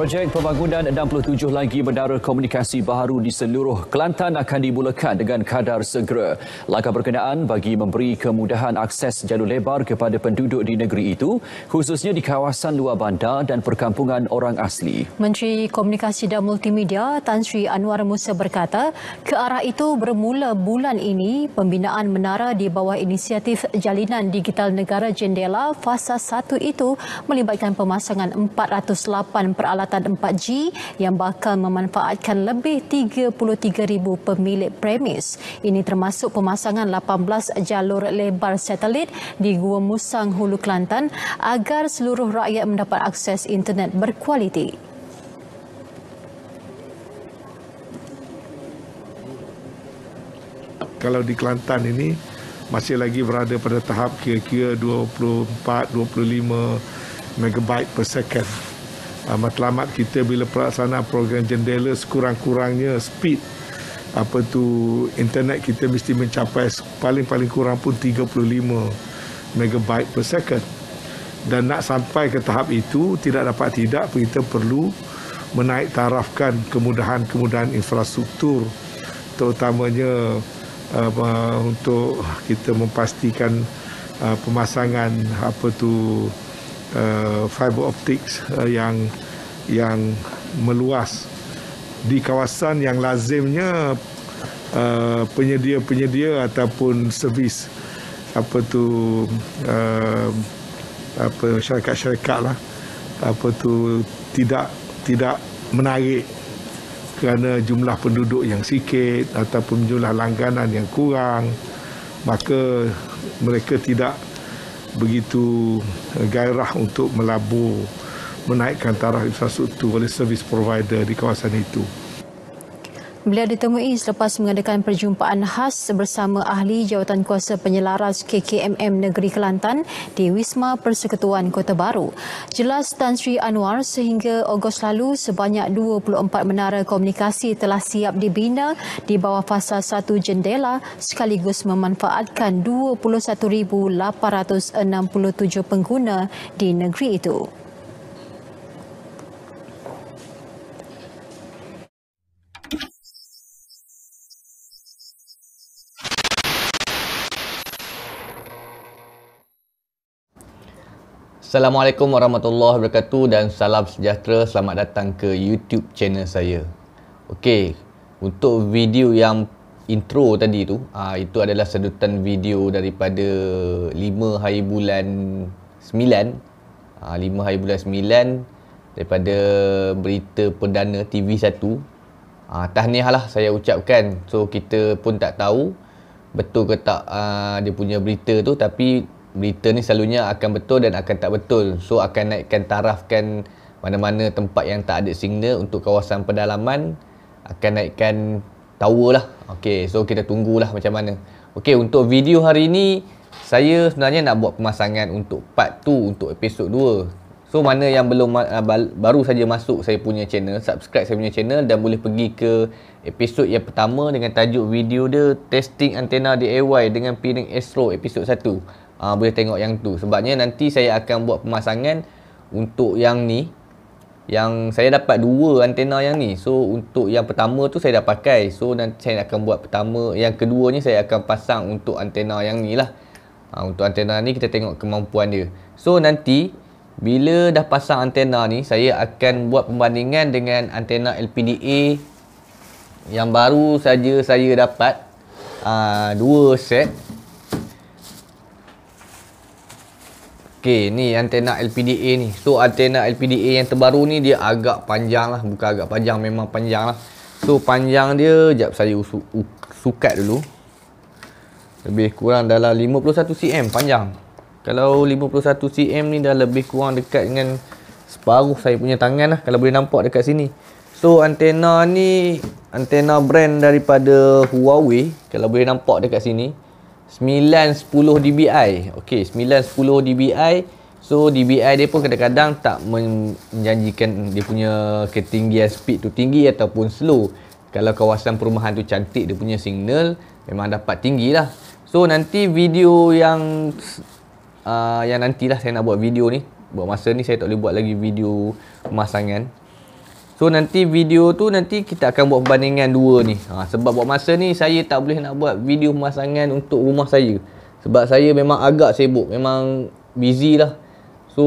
Projek pembangunan 67 lagi bandara komunikasi baru di seluruh Kelantan akan dimulakan dengan kadar segera. Langkah berkenaan bagi memberi kemudahan akses jalur lebar kepada penduduk di negeri itu, khususnya di kawasan luar bandar dan perkampungan orang asli. Menteri Komunikasi dan Multimedia Tan Sri Anwar Musa berkata, ke arah itu bermula bulan ini pembinaan menara di bawah inisiatif Jalinan Digital Negara Jendela Fasa 1 itu melibatkan pemasangan 408 peralatan jabatan 4G yang bakal memanfaatkan lebih 33,000 pemilik premis. Ini termasuk pemasangan 18 jalur lebar satelit di Gua Musang Hulu Kelantan agar seluruh rakyat mendapat akses internet berkualiti. Kalau di Kelantan ini masih lagi berada pada tahap kira-kira 24 25 megabyte per second uh, matlamat kita bila pelaksana program jendela sekurang-kurangnya speed apa tu internet kita mesti mencapai paling-paling kurang pun 35 megabyte per second dan nak sampai ke tahap itu tidak dapat tidak kita perlu menaik tarafkan kemudahan-kemudahan infrastruktur terutamanya uh, untuk kita memastikan uh, pemasangan apa tu uh, fiber optics uh, yang yang meluas di kawasan yang lazimnya uh, penyedia-penyedia ataupun servis apa tu uh, apa syarikat-syarikat lah apa tu tidak tidak menarik kerana jumlah penduduk yang sikit ataupun jumlah langganan yang kurang maka mereka tidak begitu eh, gairah untuk melabur menaikkan taraf infrastruktur oleh service provider di kawasan itu. Beliau ditemui selepas mengadakan perjumpaan khas bersama ahli jawatan kuasa penyelaras KKMM Negeri Kelantan di Wisma Persekutuan Kota Baru. Jelas Tan Sri Anwar sehingga Ogos lalu sebanyak 24 menara komunikasi telah siap dibina di bawah fasa satu jendela sekaligus memanfaatkan 21,867 pengguna di negeri itu. Assalamualaikum warahmatullahi wabarakatuh dan salam sejahtera. Selamat datang ke YouTube channel saya. Okey, untuk video yang intro tadi tu, uh, itu adalah sedutan video daripada 5 hari bulan 9. Uh, 5 hari bulan 9 daripada berita perdana TV1. Uh, ah, tahniahlah saya ucapkan. So, kita pun tak tahu betul ke tak uh, dia punya berita tu tapi berita ni selalunya akan betul dan akan tak betul so akan naikkan tarafkan mana-mana tempat yang tak ada signal untuk kawasan pedalaman akan naikkan tower lah ok so kita tunggulah macam mana ok untuk video hari ni saya sebenarnya nak buat pemasangan untuk part tu untuk episod 2 so mana yang belum ah, baru saja masuk saya punya channel subscribe saya punya channel dan boleh pergi ke episod yang pertama dengan tajuk video dia testing antena DIY dengan piring Astro episod 1 uh, boleh tengok yang tu sebabnya nanti saya akan buat pemasangan untuk yang ni yang saya dapat dua antena yang ni so untuk yang pertama tu saya dah pakai so nanti saya akan buat pertama yang kedua ni saya akan pasang untuk antena yang ni lah uh, untuk antena ni kita tengok kemampuan dia so nanti bila dah pasang antena ni saya akan buat pembandingan dengan antena LPDA yang baru saja saya dapat uh, dua set Okey, ni antena LPDA ni. So antena LPDA yang terbaru ni dia agak panjang lah. Bukan agak panjang, memang panjang lah. So panjang dia, jap saya usuk, uh, sukat dulu. Lebih kurang dalam 51 cm panjang. Kalau 51 cm ni dah lebih kurang dekat dengan separuh saya punya tangan lah. Kalau boleh nampak dekat sini. So antena ni antena brand daripada Huawei. Kalau boleh nampak dekat Sini. 9-10 dBi ok 9-10 dBi so dBi dia pun kadang-kadang tak menjanjikan dia punya ketinggian speed tu tinggi ataupun slow kalau kawasan perumahan tu cantik dia punya signal memang dapat tinggi lah so nanti video yang uh, yang nantilah saya nak buat video ni buat masa ni saya tak boleh buat lagi video pemasangan So nanti video tu nanti kita akan buat perbandingan dua ni. Ha, sebab buat masa ni saya tak boleh nak buat video pemasangan untuk rumah saya. Sebab saya memang agak sibuk. Memang busy lah. So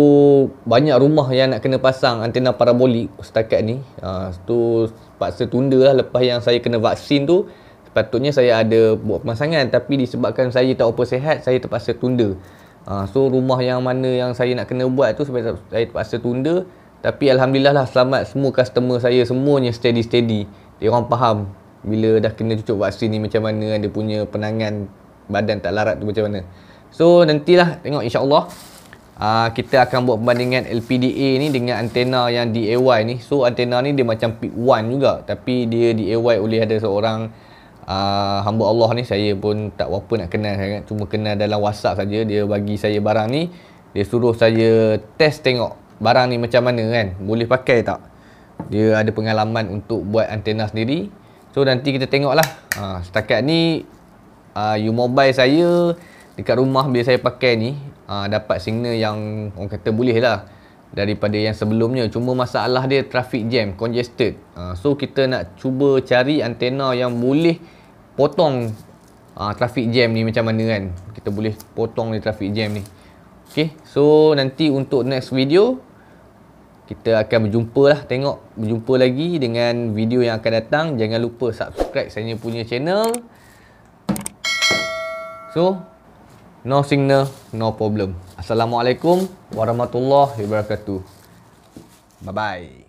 banyak rumah yang nak kena pasang antena parabolik setakat ni. Ha, tu paksa tunda lah lepas yang saya kena vaksin tu. Sepatutnya saya ada buat pemasangan tapi disebabkan saya tak apa sehat saya terpaksa tunda. Ha, so rumah yang mana yang saya nak kena buat tu sebab saya terpaksa tunda. Tapi Alhamdulillah lah selamat semua customer saya semuanya steady-steady. Dia orang faham bila dah kena cucuk vaksin ni macam mana dia punya penangan badan tak larat tu macam mana. So nantilah tengok insyaAllah ah, kita akan buat perbandingan LPDA ni dengan antena yang DIY ni. So antena ni dia macam pick one juga tapi dia DIY oleh ada seorang uh, hamba Allah ni saya pun tak apa nak kenal sangat cuma kenal dalam whatsapp saja dia bagi saya barang ni dia suruh saya test tengok barang ni macam mana kan boleh pakai tak dia ada pengalaman untuk buat antena sendiri so nanti kita tengok lah ha, setakat ni ha, uh, U-Mobile saya dekat rumah bila saya pakai ni uh, dapat signal yang orang kata boleh lah daripada yang sebelumnya cuma masalah dia traffic jam congested uh, so kita nak cuba cari antena yang boleh potong uh, traffic jam ni macam mana kan kita boleh potong ni traffic jam ni Okay, so nanti untuk next video kita akan berjumpa lah tengok berjumpa lagi dengan video yang akan datang jangan lupa subscribe saya punya channel so no signal no problem assalamualaikum warahmatullahi wabarakatuh bye bye